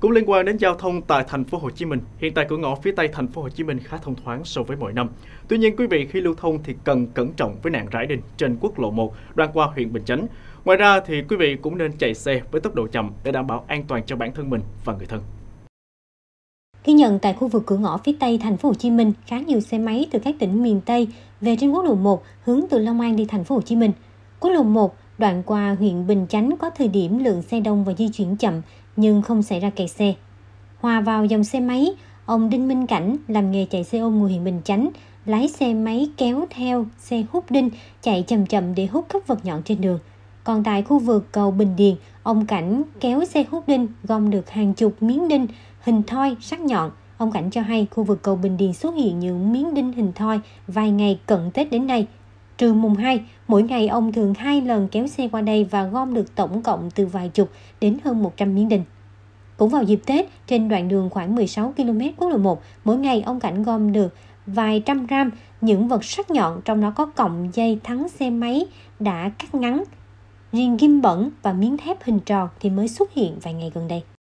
Cũng liên quan đến giao thông tại thành phố Hồ Chí Minh, hiện tại cửa ngõ phía Tây thành phố Hồ Chí Minh khá thông thoáng so với mọi năm. Tuy nhiên quý vị khi lưu thông thì cần cẩn trọng với nạn rải đinh trên quốc lộ 1 đoạn qua huyện Bình Chánh. Ngoài ra thì quý vị cũng nên chạy xe với tốc độ chậm để đảm bảo an toàn cho bản thân mình và người thân. Ghi nhận tại khu vực cửa ngõ phía Tây thành phố Hồ Chí Minh khá nhiều xe máy từ các tỉnh miền Tây về trên quốc lộ 1 hướng từ Long An đi thành phố Hồ Chí Minh. Quốc lộ 1 Đoạn qua huyện Bình Chánh có thời điểm lượng xe đông và di chuyển chậm nhưng không xảy ra kẹt xe. Hòa vào dòng xe máy, ông Đinh Minh Cảnh làm nghề chạy xe ôm người huyện Bình Chánh, lái xe máy kéo theo xe hút đinh chạy chậm chậm để hút các vật nhọn trên đường. Còn tại khu vực cầu Bình Điền, ông Cảnh kéo xe hút đinh gom được hàng chục miếng đinh, hình thoi, sắc nhọn. Ông Cảnh cho hay khu vực cầu Bình Điền xuất hiện những miếng đinh hình thoi vài ngày cận Tết đến nay – Trừ mùng 2, mỗi ngày ông thường hai lần kéo xe qua đây và gom được tổng cộng từ vài chục đến hơn 100 miếng đình. Cũng vào dịp Tết, trên đoạn đường khoảng 16 km quốc lộ 1, mỗi ngày ông Cảnh gom được vài trăm gram những vật sắc nhọn trong đó có cọng dây thắng xe máy đã cắt ngắn. Riêng ghim bẩn và miếng thép hình tròn thì mới xuất hiện vài ngày gần đây.